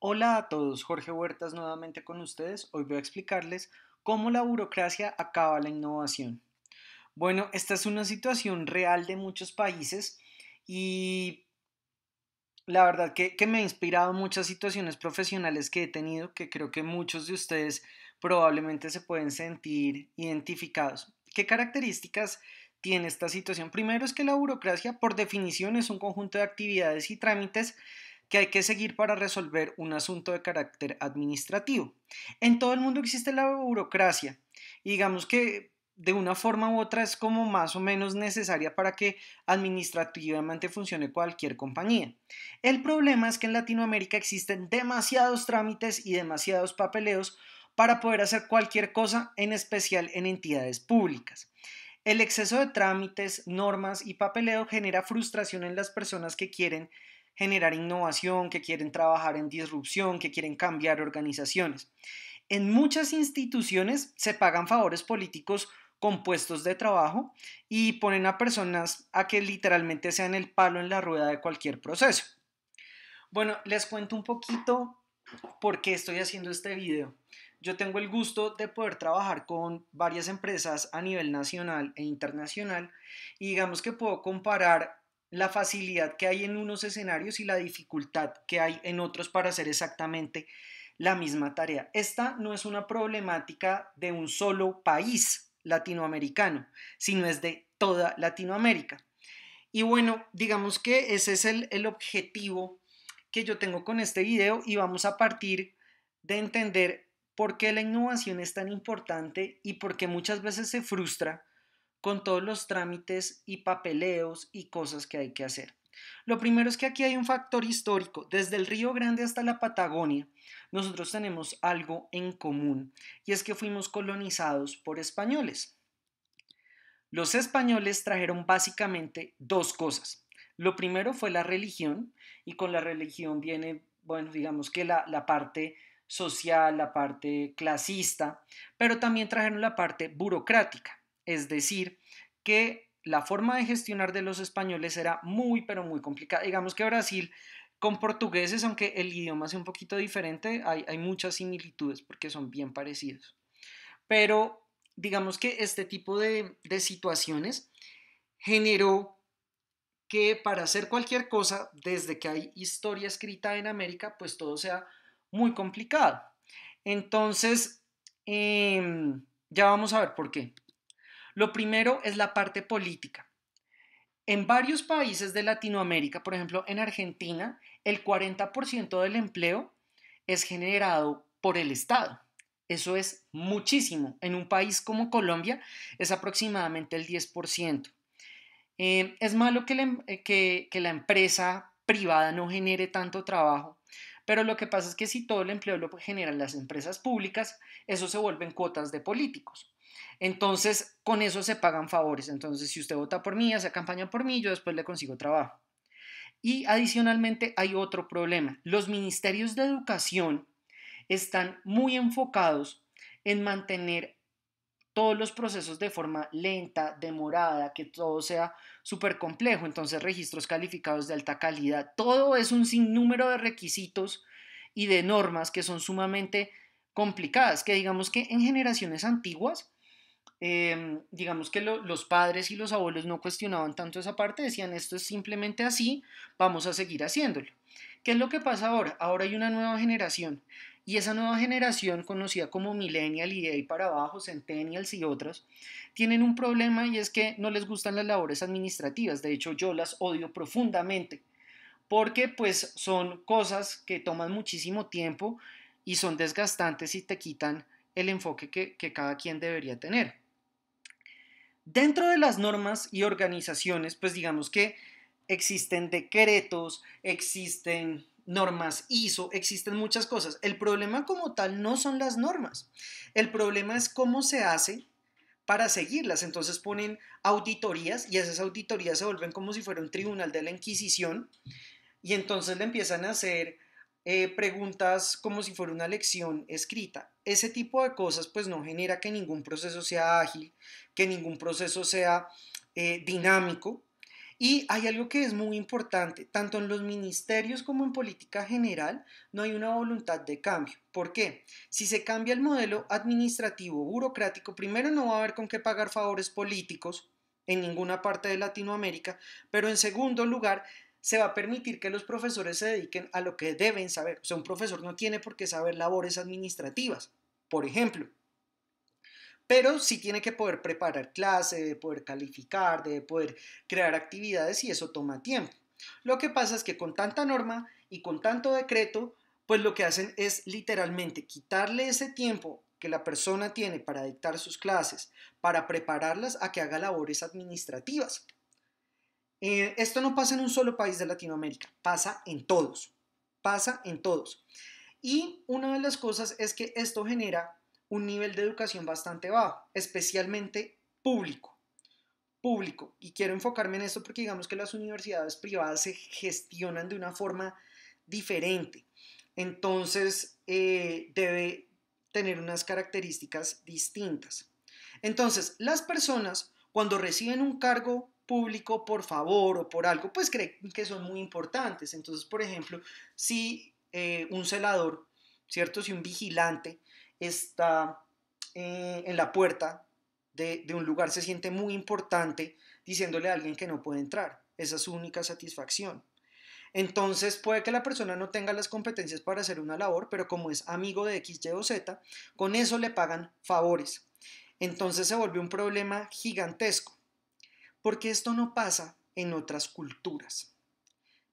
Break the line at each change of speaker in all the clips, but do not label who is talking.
Hola a todos, Jorge Huertas nuevamente con ustedes. Hoy voy a explicarles cómo la burocracia acaba la innovación. Bueno, esta es una situación real de muchos países y la verdad que, me ha inspirado muchas situaciones profesionales que he tenido que creo que muchos de ustedes probablemente se pueden sentir identificados. ¿Qué características tiene esta situación? Primero es que la burocracia por definición es un conjunto de actividades y trámites que hay que seguir para resolver un asunto de carácter administrativo. En todo el mundo existe la burocracia digamos que de una forma u otra es como más o menos necesaria para que administrativamente funcione cualquier compañía. El problema es que en Latinoamérica existen demasiados trámites y demasiados papeleos para poder hacer cualquier cosa, en especial en entidades públicas. El exceso de trámites, normas y papeleo genera frustración en las personas que quieren generar innovación, que quieren trabajar en disrupción, que quieren cambiar organizaciones. En muchas instituciones se pagan favores políticos con puestos de trabajo y ponen a personas a que literalmente sean el palo en la rueda de cualquier proceso. Bueno, les cuento un poquito por qué estoy haciendo este video. Yo tengo el gusto de poder trabajar con varias empresas a nivel nacional e internacional y digamos que puedo comparar la facilidad que hay en unos escenarios y la dificultad que hay en otros para hacer exactamente la misma tarea. Esta no es una problemática de un solo país latinoamericano, sino es de toda Latinoamérica. Y bueno, digamos que ese es el, el objetivo que yo tengo con este video y vamos a partir de entender por qué la innovación es tan importante y por qué muchas veces se frustra con todos los trámites y papeleos y cosas que hay que hacer. Lo primero es que aquí hay un factor histórico. Desde el Río Grande hasta la Patagonia, nosotros tenemos algo en común, y es que fuimos colonizados por españoles. Los españoles trajeron básicamente dos cosas. Lo primero fue la religión, y con la religión viene, bueno, digamos que la, la parte social, la parte clasista, pero también trajeron la parte burocrática es decir, que la forma de gestionar de los españoles era muy, pero muy complicada. Digamos que Brasil con portugueses, aunque el idioma sea un poquito diferente, hay, muchas similitudes porque son bien parecidos. Pero digamos que este tipo de, situaciones generó que para hacer cualquier cosa, desde que hay historia escrita en América, pues todo sea muy complicado. Entonces, em, ya vamos a ver por qué. Lo primero es la parte política. En varios países de Latinoamérica, por ejemplo en Argentina, el 40% del empleo es generado por el Estado. Eso es muchísimo. En un país como Colombia es aproximadamente el 10%. Eh, es malo em-, eh, que la empresa privada no genere tanto trabajo, pero lo que pasa es que si todo el empleo lo generan las empresas públicas, eso se vuelven cuotas de políticos. Entonces, con eso se pagan favores. Entonces, si usted vota por mí, hace campaña por mí, yo después le consigo trabajo. Y adicionalmente hay otro problema. Los ministerios de educación están muy enfocados en mantener todos los procesos de forma lenta, demorada, que todo sea súper complejo, entonces registros calificados de alta calidad, todo es un sinnúmero de requisitos y de normas que son sumamente complicadas, que digamos que en generaciones antiguas, em, digamos que los padres y los abuelos no cuestionaban tanto esa parte, decían esto es simplemente así, vamos a seguir haciéndolo. ¿Qué es lo que pasa ahora? Ahora hay una nueva generación y esa nueva generación, conocida como millennial y de ahí para abajo, centennials y otras, tienen un problema y es que no les gustan las labores administrativas. De hecho, yo las odio profundamente porque pues son cosas que toman muchísimo tiempo y son desgastantes y te quitan el enfoque que cada quien debería tener. Dentro de las normas y organizaciones, pues digamos que existen decretos, existen normas ISO, existen muchas cosas. El problema como tal no son las normas. El problema es cómo se hace para seguirlas. Entonces ponen auditorías y esas auditorías se vuelven como si fuera un tribunal de la Inquisición y entonces le empiezan a hacer eh, preguntas como si fuera una lección escrita. Ese tipo de cosas pues no genera que ningún proceso sea ágil, que ningún proceso sea eh, dinámico y hay algo que es muy importante, tanto en los ministerios como en política general, no hay una voluntad de cambio. ¿Por qué? Si se cambia el modelo administrativo, burocrático, primero no va a haber con qué pagar favores políticos en ninguna parte de Latinoamérica, pero en segundo lugar, se va a permitir que los profesores se dediquen a lo que deben saber. O sea, un profesor no tiene por qué saber labores administrativas, por ejemplo pero sí tiene que poder preparar clase, de poder calificar, de poder crear actividades y eso toma tiempo. Lo que pasa es que con tanta norma y con tanto decreto, pues lo que hacen es literalmente quitarle ese tiempo que la persona tiene para dictar sus clases, para prepararlas a que haga labores administrativas. Eh, esto no pasa en un solo país de Latinoamérica, pasa en todos, pasa en todos. Y una de las cosas es que esto genera un nivel de educación bastante bajo, especialmente público. Público. Y quiero enfocarme en esto porque digamos que las universidades privadas se gestionan de una forma diferente. Entonces, eh, debe tener unas características distintas. Entonces, las personas cuando reciben un cargo público por favor o por algo, pues creen que son muy importantes. Entonces, por ejemplo, si eh, un celador, ¿cierto? Si un vigilante está eh, en la puerta de, un lugar, se siente muy importante diciéndole a alguien que no puede entrar. Esa es su única satisfacción. Entonces puede que la persona no tenga las competencias para hacer una labor, pero como es amigo de X, Y o Z, con eso le pagan favores. Entonces se vuelve un problema gigantesco, porque esto no pasa en otras culturas,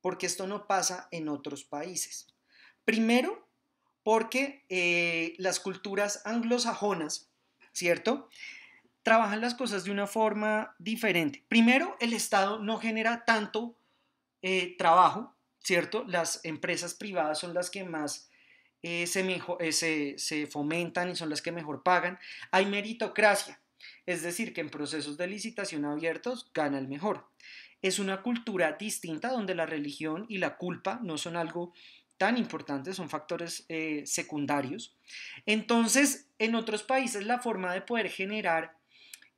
porque esto no pasa en otros países. Primero, porque eh, las culturas anglosajonas, ¿cierto? Trabajan las cosas de una forma diferente. Primero, el Estado no genera tanto eh, trabajo, ¿cierto? Las empresas privadas son las que más eh, se, se, se fomentan y son las que mejor pagan. Hay meritocracia, es decir, que en procesos de licitación abiertos gana el mejor. Es una cultura distinta donde la religión y la culpa no son algo tan importantes, son factores eh, secundarios. Entonces, en otros países la forma de poder generar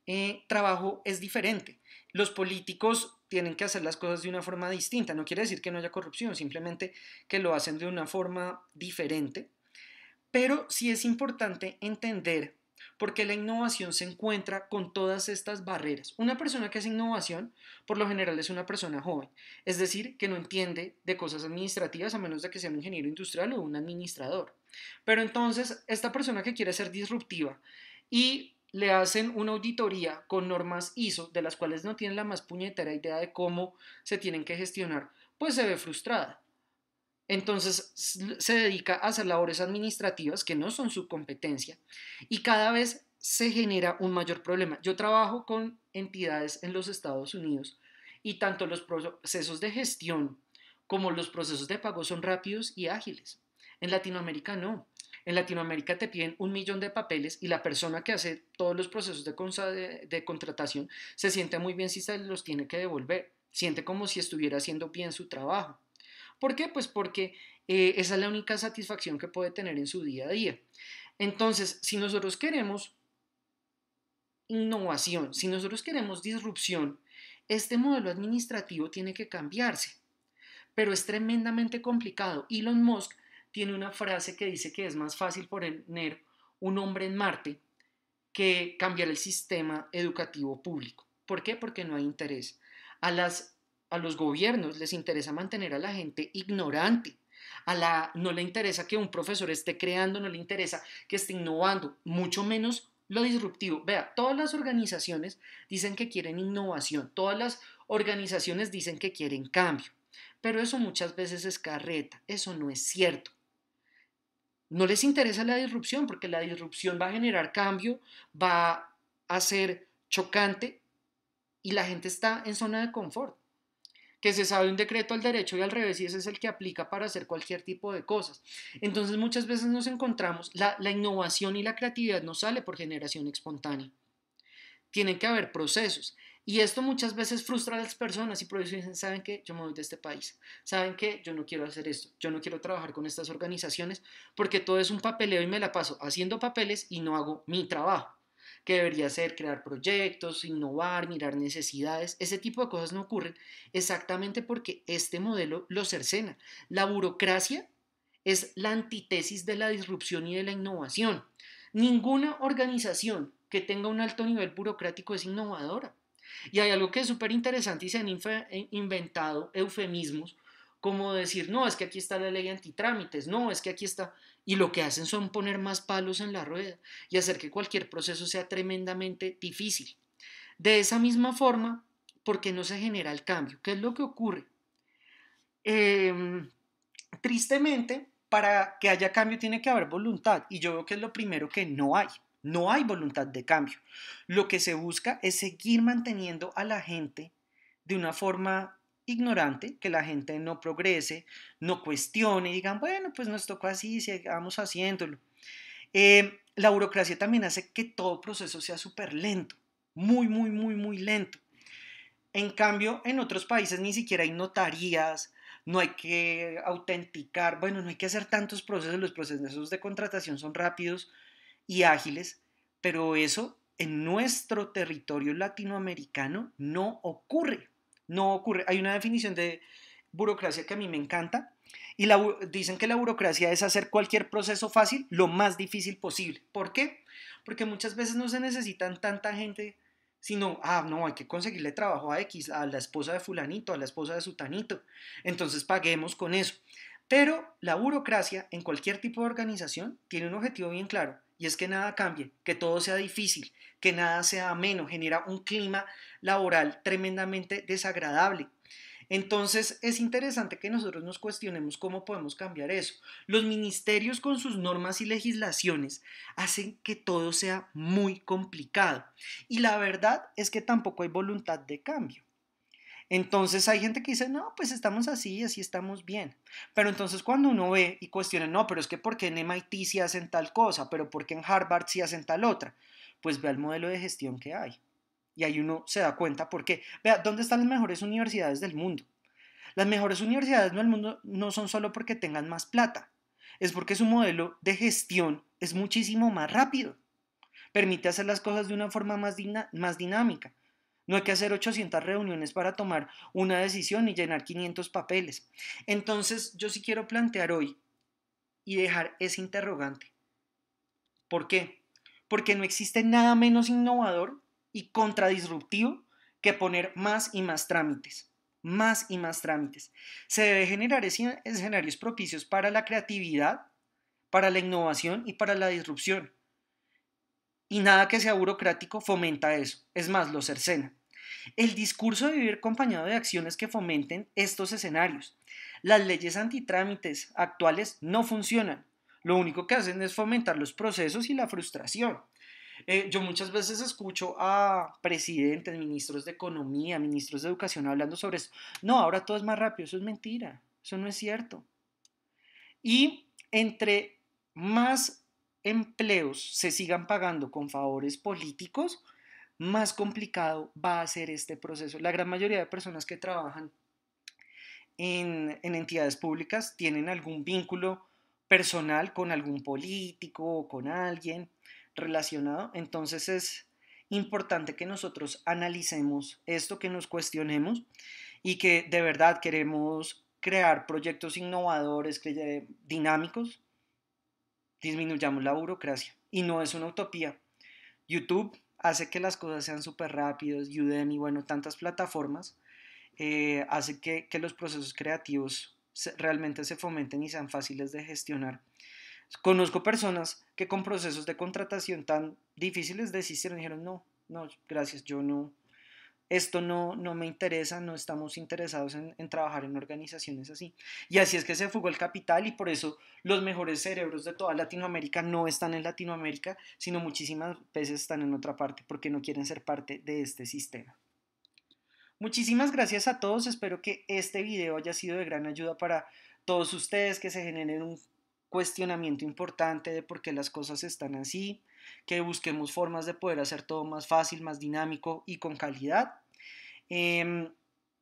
eh, trabajo es diferente. Los políticos tienen que hacer las cosas de una forma distinta. No quiere decir que no haya corrupción, simplemente que lo hacen de una forma diferente. Pero sí es importante entender porque la innovación se encuentra con todas estas barreras. Una persona que hace innovación, por lo general, es una persona joven, es decir, que no entiende de cosas administrativas a menos de que sea un ingeniero industrial o un administrador. Pero entonces, esta persona que quiere ser disruptiva y le hacen una auditoría con normas ISO, de las cuales no tienen la más puñetera idea de cómo se tienen que gestionar, pues se ve frustrada. Entonces se dedica a hacer labores administrativas que no son su competencia y cada vez se genera un mayor problema. Yo trabajo con entidades en los Estados Unidos y tanto los procesos de gestión como los procesos de pago son rápidos y ágiles. En Latinoamérica no. En Latinoamérica te piden un millón de papeles y la persona que hace todos los procesos de, contratación se siente muy bien si se los tiene que devolver. Siente como si estuviera haciendo bien su trabajo. ¿Por qué? Pues porque eh, esa es la única satisfacción que puede tener en su día a día. Entonces, si nosotros queremos innovación, si nosotros queremos disrupción, este modelo administrativo tiene que cambiarse. Pero es tremendamente complicado. Elon Musk tiene una frase que dice que es más fácil poner un hombre en Marte que cambiar el sistema educativo público. ¿Por qué? Porque no hay interés. A las a los gobiernos les interesa mantener a la gente ignorante. A la no le interesa que un profesor esté creando, no le interesa que esté innovando, mucho menos lo disruptivo. Vea, todas las organizaciones dicen que quieren innovación, todas las organizaciones dicen que quieren cambio, pero eso muchas veces es carreta, eso no es cierto. No les interesa la disrupción porque la disrupción va a generar cambio, va a ser chocante y la gente está en zona de confort que se sabe un decreto al derecho y al revés, y ese es el que aplica para hacer cualquier tipo de cosas. Entonces muchas veces nos encontramos, la, la innovación y la creatividad no sale por generación espontánea. Tienen que haber procesos. Y esto muchas veces frustra a las personas y por eso dicen, ¿saben que Yo me voy de este país. ¿Saben qué? Yo no quiero hacer esto. Yo no quiero trabajar con estas organizaciones porque todo es un papeleo y me la paso haciendo papeles y no hago mi trabajo que debería ser crear proyectos, innovar, mirar necesidades. Ese tipo de cosas no ocurren exactamente porque este modelo lo cercena. La burocracia es la antítesis de la disrupción y de la innovación. Ninguna organización que tenga un alto nivel burocrático es innovadora. Y hay algo que es súper interesante y se han eh, inventado eufemismos como decir, no, es que aquí está la ley antitrámites, no, es que aquí está. Y lo que hacen son poner más palos en la rueda y hacer que cualquier proceso sea tremendamente difícil. De esa misma forma, porque no se genera el cambio? ¿Qué es lo que ocurre? Em, tristemente, para que haya cambio tiene que haber voluntad y yo veo que es lo primero que no hay. No hay voluntad de cambio. Lo que se busca es seguir manteniendo a la gente de una forma ignorante, que la gente no progrese, no cuestione, digan, bueno, pues nos tocó así, sigamos haciéndolo. Eh, la burocracia también hace que todo proceso sea súper lento, muy, muy, muy, muy lento. En cambio, en otros países ni siquiera hay notarías, no hay que autenticar, bueno, no hay que hacer tantos procesos, los procesos de contratación son rápidos y ágiles, pero eso en nuestro territorio latinoamericano no ocurre. No ocurre. Hay una definición de burocracia que a mí me encanta y dicen que la burocracia es hacer cualquier proceso fácil lo más difícil posible. ¿Por qué? Porque muchas veces no se necesitan tanta gente, sino, ah, no, hay que conseguirle trabajo a X, a la esposa de fulanito, a la esposa de sutanito. Entonces paguemos con eso. Pero la burocracia en cualquier tipo de organización tiene un objetivo bien claro y es que nada cambie, que todo sea difícil, que nada sea ameno, genera un clima laboral tremendamente desagradable. Entonces es interesante que nosotros nos cuestionemos cómo podemos cambiar eso. Los ministerios con sus normas y legislaciones hacen que todo sea muy complicado y la verdad es que tampoco hay voluntad de cambio. Entonces hay gente que dice, no, pues estamos así, y así estamos bien. Pero entonces cuando uno ve y cuestiona, no, pero es que ¿por qué en MIT sí hacen tal cosa? ¿Pero por qué en Harvard sí hacen tal otra? Pues ve el modelo de gestión que hay. Y ahí uno se da cuenta por qué. vea, ¿dónde están las mejores universidades del mundo? Las mejores universidades del mundo no son solo porque tengan más plata, es porque su modelo de gestión es muchísimo más rápido. Permite hacer las cosas de una forma más dinámica no hay que hacer 800 reuniones para tomar una decisión y llenar 500 papeles. Entonces, yo sí quiero plantear hoy y dejar ese interrogante. ¿Por qué? Porque no existe nada menos innovador y contradisruptivo que poner más y más trámites. Más y más trámites. Se debe generar escenarios propicios para la creatividad, para la innovación y para la disrupción. Y nada que sea burocrático fomenta eso, es más, lo cercena. El discurso de vivir acompañado de acciones que fomenten estos escenarios. Las leyes antitrámites actuales no funcionan. Lo único que hacen es fomentar los procesos y la frustración. Eh, yo muchas veces escucho a presidentes, ministros de economía, ministros de educación hablando sobre eso. No, ahora todo es más rápido. Eso es mentira. Eso no es cierto. Y entre más empleos se sigan pagando con favores políticos, más complicado va a ser este proceso. La gran mayoría de personas que trabajan en, en entidades públicas tienen algún vínculo personal con algún político o con alguien relacionado. Entonces es importante que nosotros analicemos esto, que nos cuestionemos y que de verdad queremos crear proyectos innovadores, dinámicos, disminuyamos la burocracia. Y no es una utopía. YouTube hace que las cosas sean súper rápidas, Udemy, bueno, tantas plataformas, eh, hace que, los procesos creativos realmente se fomenten y sean fáciles de gestionar. Conozco personas que con procesos de contratación tan difíciles decidieron, dijeron, no, no, gracias, yo no, esto no, me interesa, no estamos interesados en, trabajar en organizaciones así. Y así es que se fugó el capital y por eso los mejores cerebros de toda Latinoamérica no están en Latinoamérica, sino muchísimas veces están en otra parte porque no quieren ser parte de este sistema. Muchísimas gracias a todos, espero que este video haya sido de gran ayuda para todos ustedes, que se generen un cuestionamiento importante de por qué las cosas están así, que busquemos formas de poder hacer todo más fácil, más dinámico y con calidad. Em,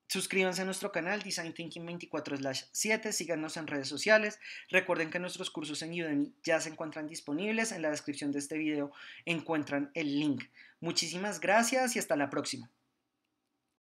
suscríbanse a nuestro canal Design Thinking 24/7, síganos en redes sociales. Recuerden que nuestros cursos en Udemy ya se encuentran disponibles. En la descripción de este video encuentran el link. Muchísimas gracias y hasta la próxima.